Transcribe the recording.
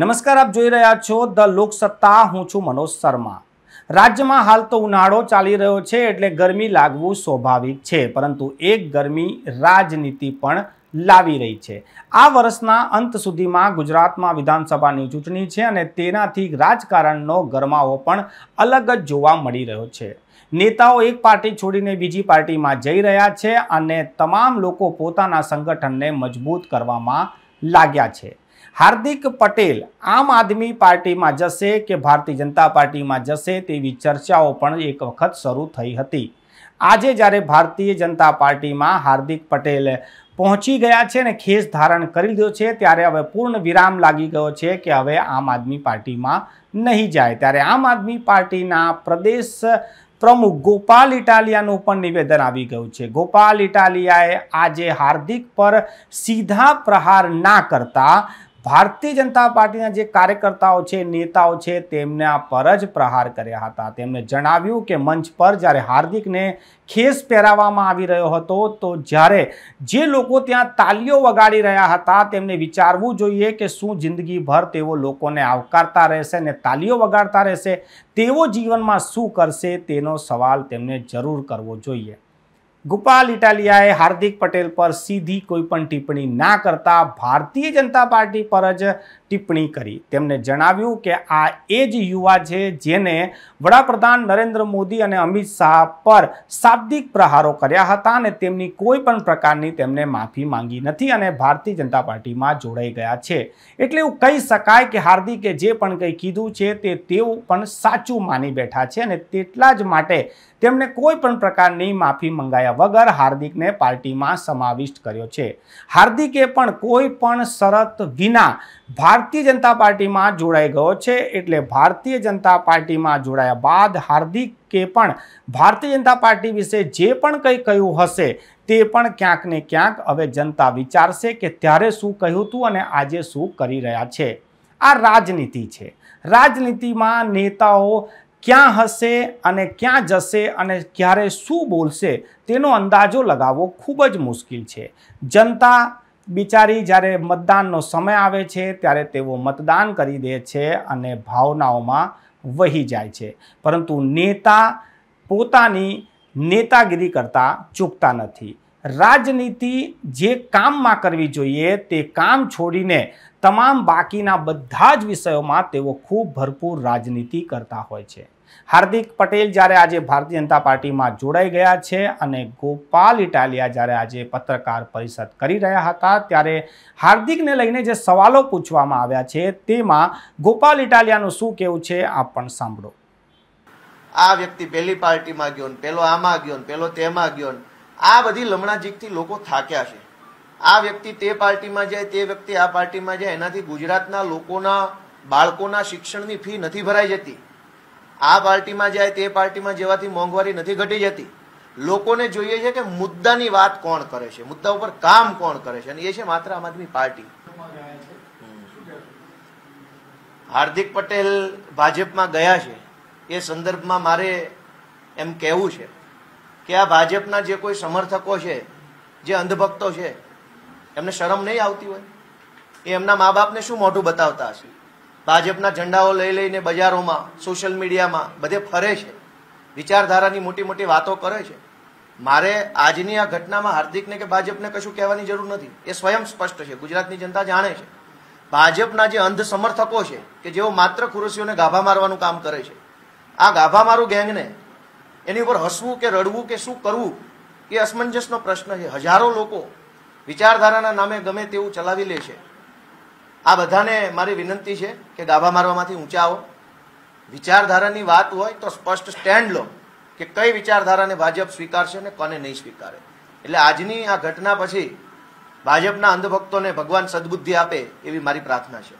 નમસ્કાર આપ જોઈ રહ્યા છો ધ લોકસત્તા હું છું મનોજ શર્મા રાજ્યમાં હાલ તો ઉનાળો ચાલી રહ્યો છે એટલે ગરમી લાગવું સ્વાભાવિક છે પરંતુ એક ગરમી રાજનીતિ પણ લાવી રહી છે આ વર્ષના અંત સુધીમાં ગુજરાતમાં વિધાનસભાની ચૂંટણી છે અને તેનાથી રાજકારણનો ગરમાવો પણ અલગ જ જોવા મળી રહ્યો છે નેતાઓ એક પાર્ટી છોડીને બીજી પાર્ટીમાં જઈ રહ્યા છે અને તમામ લોકો પોતાના સંગઠનને મજબૂત કરવામાં લાગ્યા છે હાર્દિક પટેલ આમ આદમી પાર્ટીમાં જશે કે ભારતીય જનતા પાર્ટીમાં જશે તેવી ચર્ચાઓ પણ એક વખત શરૂ થઈ હતી આજે જ્યારે ભારતીય જનતા પાર્ટીમાં હાર્દિક પટેલ પહોંચી ગયા છે અને ખેસ ધારણ કરી લીધો છે ત્યારે હવે પૂર્ણ વિરામ લાગી ગયો છે કે હવે આમ આદમી પાર્ટીમાં નહીં જાય ત્યારે આમ આદમી પાર્ટીના પ્રદેશ પ્રમુખ ગોપાલ ઇટાલિયાનું પણ નિવેદન આવી ગયું છે ગોપાલ ઇટાલિયાએ આજે હાર્દિક પર સીધા પ્રહાર ના કરતા ભારતીય જનતા પાર્ટીના જે કાર્યકર્તાઓ છે નેતાઓ છે તેમના પર જ પ્રહાર કર્યા હતા તેમણે જણાવ્યું કે મંચ પર જ્યારે હાર્દિકને ખેસ પહેરાવવામાં આવી રહ્યો હતો તો જ્યારે જે લોકો ત્યાં તાલીઓ વગાડી રહ્યા હતા તેમને વિચારવું જોઈએ કે શું જિંદગીભર તેઓ લોકોને આવકારતા રહેશે ને તાલીઓ વગાડતા રહેશે તેઓ જીવનમાં શું કરશે તેનો સવાલ તેમને જરૂર કરવો જોઈએ ગોપાલ ઇટાલિયાએ હાર્દિક પટેલ પર સીધી કોઈ પણ ટિપ્પણી ના કરતા ભારતીય જનતા પાર્ટી પર જ ટિપ્પણી કરી તેમણે જણાવ્યું કે આ એ જ યુવા છે જેને વડાપ્રધાન નરેન્દ્ર મોદી અને અમિત શાહ પર શાબ્દિક પ્રહારો કર્યા હતા અને તેમની કોઈ પણ પ્રકારની તેમને માફી માંગી નથી અને ભારતીય જનતા પાર્ટીમાં જોડાઈ ગયા છે એટલે એવું કહી શકાય કે હાર્દિકે જે પણ કંઈ કીધું છે તે તેઓ પણ સાચું માની બેઠા છે અને તેટલા જ માટે તેમણે કોઈ પણ પ્રકારની માફી મંગાયા વગર હાર્દિકને પાર્ટીમાં સમાવિષ્ટ કર્યો છે હાર્દિકે પણ કોઈ પણ શરત વિના ભારતીય જનતા પાર્ટીમાં જોડાઈ ગયો છે એટલે ભારતીય જનતા પાર્ટીમાં જોડાયા બાદ હાર્દિકે પણ ભારતીય જનતા પાર્ટી વિશે જે પણ કંઈ કહ્યું હશે તે પણ ક્યાંક ને ક્યાંક હવે જનતા વિચારશે કે ત્યારે શું કહ્યું હતું અને આજે શું કરી રહ્યા છે આ રાજનીતિ છે રાજનીતિમાં નેતાઓ ક્યાં હશે અને ક્યાં જશે અને ક્યારે શું બોલશે તેનો અંદાજો લગાવવો ખૂબ જ મુશ્કેલ છે જનતા બિચારી જ્યારે મતદાનનો સમય આવે છે ત્યારે તેઓ મતદાન કરી દે છે અને ભાવનાઓમાં વહી જાય છે પરંતુ નેતા પોતાની નેતાગીરી કરતા ચૂકતા નથી રાજનીતિ જે કામમાં કરવી જોઈએ તે કામ છોડીને તમામ બાકીના બધા જ વિષયોમાં તેઓ ખૂબ ભરપૂર રાજનીતિ કરતા હોય છે હાર્દિક પટેલ જ્યારે આજે ભારતીય જનતા પાર્ટીમાં જોડાઈ ગયા છે અને ગોપાલ ઇટાલિયા જ્યારે આજે પત્રકાર પરિષદ કરી રહ્યા હતા ત્યારે હાર્દિકને લઈને જે સવાલો પૂછવામાં આવ્યા છે તેમાં ગોપાલ ઇટાલિયાનું શું કેવું છે આ પણ સાંભળો આ વ્યક્તિ પહેલી પાર્ટીમાં ગયો ને પેલો આમાં ગયો ને પેલો તેમાં ગયો ને આ બધી લમણાજીકથી લોકો થાક્યા છે આ વ્યક્તિ તે પાર્ટીમાં જાય તે વ્યક્તિ આ પાર્ટીમાં જાય એનાથી ગુજરાતના લોકોના બાળકોના શિક્ષણની ફી નથી ભરાઈ જતી આ પાર્ટીમાં જાય તે પાર્ટીમાં જવાથી મોંઘવારી નથી ઘટી જતી લોકોને જોઈએ છે કે મુદ્દાની વાત કોણ કરે છે મુદ્દા ઉપર કામ કોણ કરે છે અને એ છે માત્ર આમ આદમી પાર્ટી હાર્દિક પટેલ ભાજપમાં ગયા છે એ સંદર્ભમાં મારે એમ કહેવું છે કે આ ભાજપના જે કોઈ સમર્થકો છે જે અંધભક્તો છે એમને શરમ નહીં આવતી હોય એ એમના મા બાપને શું મોઢું બતાવતા હશે ભાજપના ઝંડાઓ લઈ લઈને બજારોમાં સોશિયલ મીડિયામાં બધે ફરે છે વિચારધારાની મોટી મોટી વાતો કરે છે મારે આજની આ ઘટનામાં હાર્દિકને કે ભાજપને કશું કહેવાની જરૂર નથી એ સ્વયં સ્પષ્ટ છે ગુજરાતની જનતા જાણે છે ભાજપના જે અંધ સમર્થકો છે કે જેઓ માત્ર ખુરશીઓને ગાભા મારવાનું કામ કરે છે આ ગાભા મારું ગેંગને એની ઉપર હસવું કે રડવું કે શું કરવું એ અસમંજસનો પ્રશ્ન છે હજારો લોકો વિચારધારાના નામે ગમે તેવું ચલાવી લે છે આ બધાને મારી વિનંતી છે કે ગાભા મારવામાંથી ઊંચા આવો વિચારધારાની વાત હોય તો સ્પષ્ટ સ્ટેન્ડ લો કે કઈ વિચારધારાને ભાજપ સ્વીકારશે અને કોને નહીં સ્વીકારે એટલે આજની આ ઘટના પછી ભાજપના અંધભક્તોને ભગવાન સદબુદ્ધિ આપે એવી મારી પ્રાર્થના છે